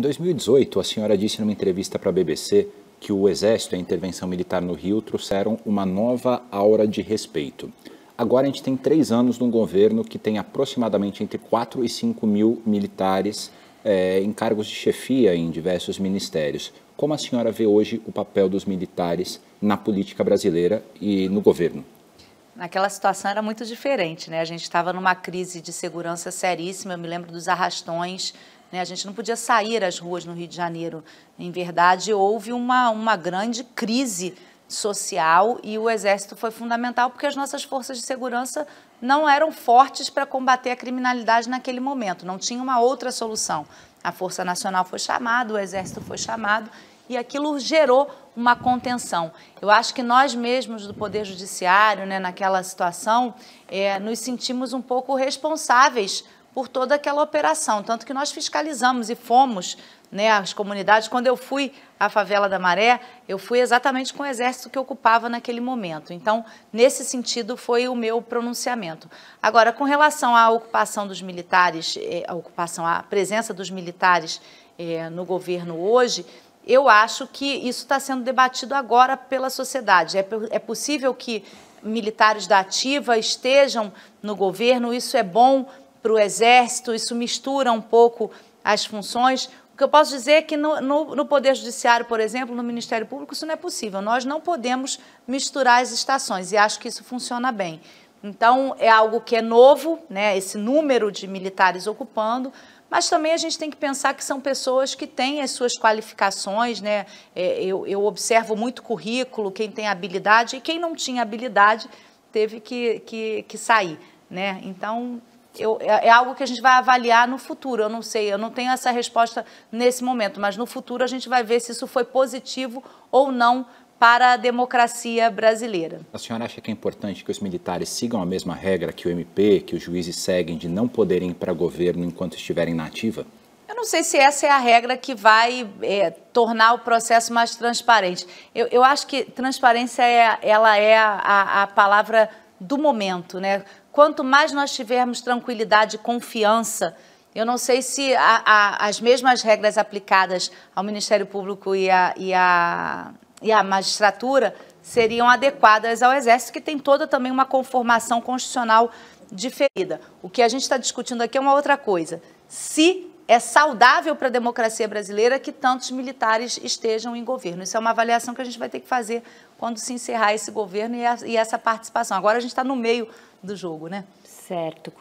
Em 2018, a senhora disse numa entrevista para a BBC que o Exército e a intervenção militar no Rio trouxeram uma nova aura de respeito. Agora a gente tem três anos de um governo que tem aproximadamente entre 4 e 5 mil militares é, em cargos de chefia em diversos ministérios. Como a senhora vê hoje o papel dos militares na política brasileira e no governo? Naquela situação era muito diferente, né? A gente estava numa crise de segurança seríssima. Eu me lembro dos arrastões né? A gente não podia sair às ruas no Rio de Janeiro. Em verdade, houve uma, uma grande crise social e o exército foi fundamental porque as nossas forças de segurança não eram fortes para combater a criminalidade naquele momento, não tinha uma outra solução. A Força Nacional foi chamada, o exército foi chamado e aquilo gerou uma contenção. Eu acho que nós mesmos do Poder Judiciário, né, naquela situação, é, nos sentimos um pouco responsáveis por toda aquela operação. Tanto que nós fiscalizamos e fomos né, às comunidades. Quando eu fui à favela da Maré, eu fui exatamente com o exército que ocupava naquele momento. Então, nesse sentido, foi o meu pronunciamento. Agora, com relação à ocupação dos militares, eh, a ocupação, à presença dos militares eh, no governo hoje, eu acho que isso está sendo debatido agora pela sociedade. É, é possível que militares da ativa estejam no governo, isso é bom para o Exército, isso mistura um pouco as funções. O que eu posso dizer é que no, no, no, Poder Judiciário, por exemplo, no Ministério Público, isso não é possível. Nós não podemos misturar as estações e acho que isso funciona bem. Então, é algo que é novo, né, esse número de militares ocupando, mas também a gente tem que pensar que são pessoas que têm as suas qualificações, né? É, eu, eu observo muito currículo, quem tem habilidade e quem não tinha habilidade teve que, que, que sair, né? Então, eu, é, é, algo que a gente vai avaliar no futuro. Eu não sei, eu não tenho essa resposta nesse momento, mas no futuro a gente vai ver se isso foi positivo ou não para a democracia brasileira. A senhora acha que é importante que os militares sigam a mesma regra que o MP, que os juízes seguem de não poderem ir para governo enquanto estiverem na ativa? Eu não sei se essa é a regra que vai é, tornar o processo mais transparente. Eu, eu acho que transparência é, ela é a, a palavra do momento, né? Quanto mais nós tivermos tranquilidade e confiança, eu não sei se a, a, as mesmas regras aplicadas ao Ministério Público e à e a, e a magistratura seriam adequadas ao Exército, que tem toda também uma conformação constitucional diferida. O que a gente está discutindo aqui é uma outra coisa. Se é saudável para a democracia brasileira que tantos militares estejam em governo. Isso é uma avaliação que a gente vai ter que fazer quando se encerrar esse governo e essa participação. Agora a gente está no meio do jogo, né? Certo.